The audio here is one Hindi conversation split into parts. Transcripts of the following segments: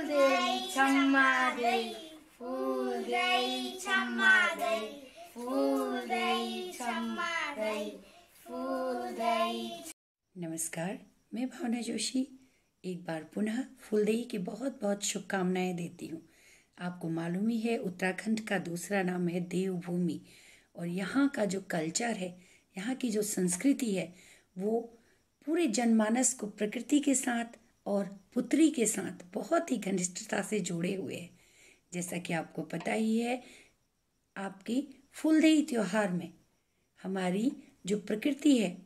नमस्कार मैं भावना जोशी एक बार पुनः फुलदेही की बहुत बहुत शुभकामनाएं देती हूँ आपको मालूम ही है उत्तराखंड का दूसरा नाम है देवभूमि और यहाँ का जो कल्चर है यहाँ की जो संस्कृति है वो पूरे जनमानस को प्रकृति के साथ और पुत्री के साथ बहुत ही घनिष्ठता से जुड़े हुए हैं जैसा कि आपको पता ही है आपकी फुलदेही त्यौहार में हमारी जो प्रकृति है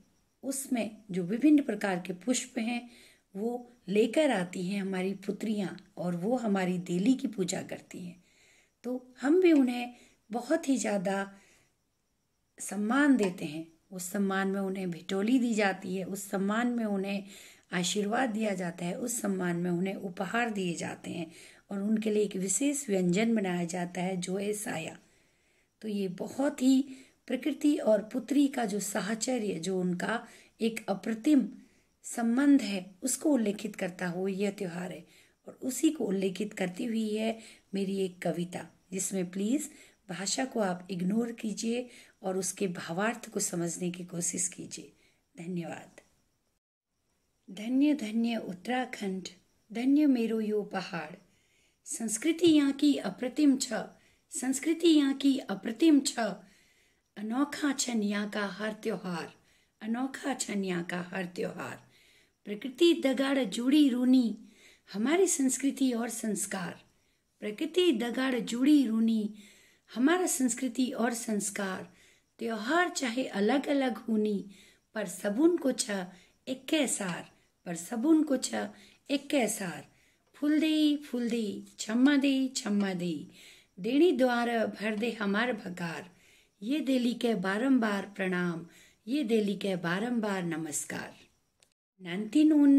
उसमें जो विभिन्न प्रकार के पुष्प हैं वो लेकर आती हैं हमारी पुत्रियाँ और वो हमारी देली की पूजा करती हैं तो हम भी उन्हें बहुत ही ज़्यादा सम्मान देते हैं उस सम्मान में उन्हें भिटोली दी जाती है उस सम्मान में उन्हें आशीर्वाद दिया जाता है उस सम्मान में उन्हें उपहार दिए जाते हैं और उनके लिए एक विशेष व्यंजन बनाया जाता है जो है साया तो ये बहुत ही प्रकृति और पुत्री का जो साहचर्य जो उनका एक अप्रतिम संबंध है उसको उल्लेखित करता हुआ यह त्यौहार है और उसी को उल्लेखित करती हुई है मेरी एक कविता जिसमें प्लीज़ भाषा को आप इग्नोर कीजिए और उसके भावार्थ को समझने की कोशिश कीजिए धन्यवाद धन्य धन्य उत्तराखंड धन्य मेरो यो पहाड़ संस्कृति यहाँ की अप्रतिम छ संस्कृति यहाँ की अप्रतिम छ अनोखा छन यहाँ का हर त्योहार अनोखा छन यहाँ का हर त्योहार प्रकृति दगाड़ जुड़ी रूनी हमारी संस्कृति और संस्कार प्रकृति दगाड़ जुड़ी रूनी हमारा संस्कृति और संस्कार त्योहार चाहे अलग अलग होनी पर सबुन को छ एक सार पर सबुन कुछ एक सार फूल देई फूल देई छम्मा देई छम्मा देई देणी द्वार भर दे हमार भगार ये देली के बारंबार प्रणाम ये देली के बारंबार नमस्कार नानथीन ऊन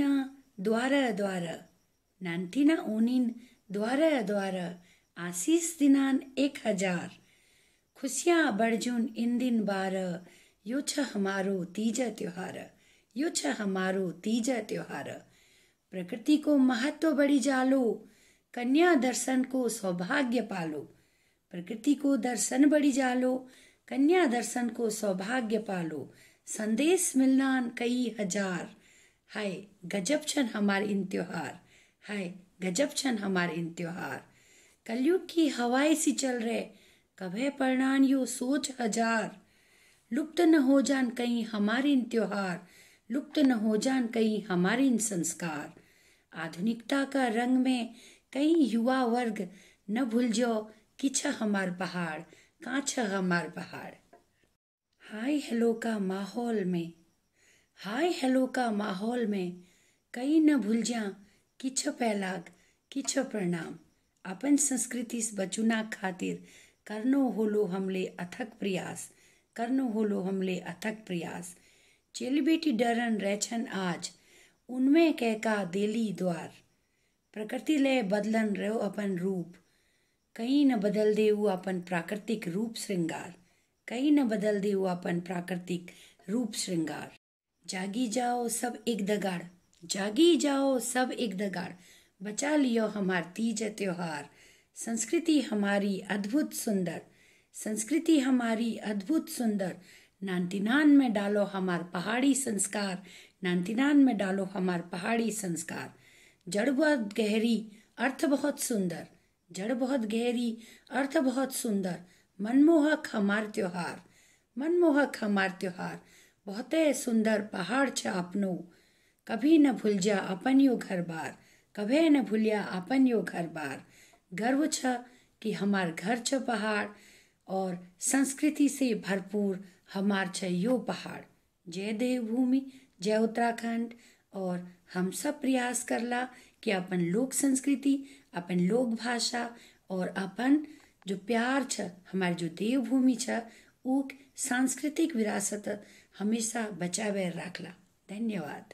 द्वार द्वार नानथीना ऊनिन द्वार द्वार आशीष दिनान एक हजार खुशियाँ बड़जुन इन दिन बार यो छ हमारो तीजा त्योहार यो छ हमारो तीजा त्योहार प्रकृति को महत्व बड़ी जालो कन्या दर्शन को सौभाग्य पालो प्रकृति को दर्शन बड़ी जालो कन्या दर्शन को सौभाग्य पालो संदेश मिलना कई हजार हाय गजब छन हमारे इन त्योहार हाय गजब छन हमारे इन त्योहार कलयुग की हवाएं सी चल रहे कभे परिणाम यो सोच हजार लुप्त न हो जान कहीं हमारे इन त्योहार लुप्त न हो जान कई हमारे इन संस्कार आधुनिकता का रंग में कई युवा वर्ग न भूल जो कि हमार पहाड़ का हमार पहाड़ हाय हेलो का माहौल में हाय हेलो का माहौल में कई न भूल जा किछ पैलाग किछ प्रणाम अपन संस्कृति से बचुना खातिर करनो होलो हमले अथक प्रयास करनो होलो हमले अथक प्रयास चिलबिट डरन रेछन आज उनमें कहका दिली द्वार प्रकृति ले बदलन रहो अपन रूप कहीं न बदल दे वो अपन प्राकृतिक रूप श्रृंगार कहीं न बदल दे वो अपन प्राकृतिक रूप श्रृंगार जागी जाओ सब एक दगाड़ जागी जाओ सब एक दगाड़ बचा लियो हमार तीज त्योहार संस्कृति हमारी अद्भुत सुंदर संस्कृति हमारी अद्भुत सुंदर नानतिनान में डालो हमार पहाड़ी संस्कार नानतिनान में डालो हमार पहाड़ी संस्कार जड़ बहुत गहरी अर्थ बहुत सुंदर जड़ बहुत गहरी अर्थ बहुत सुंदर मनमोहक हमार त्योहार मनमोहक हमार त्योहार बहुते सुंदर पहाड़ छ अपनो कभी न भूल जा अपन यो घर बार कभी न भूलिया अपन यो घर बार गर्व छ कि हमार घर छ पहाड़ और संस्कृति से भरपूर हमार यो पहाड़ जय देवभूमि जय उत्तराखंड और हम सब प्रयास करला कि अपन लोक संस्कृति अपन लोक भाषा और अपन जो प्यार छ हमारी जो देवभूमि छ सांस्कृतिक विरासत हमेशा बचावे रखला धन्यवाद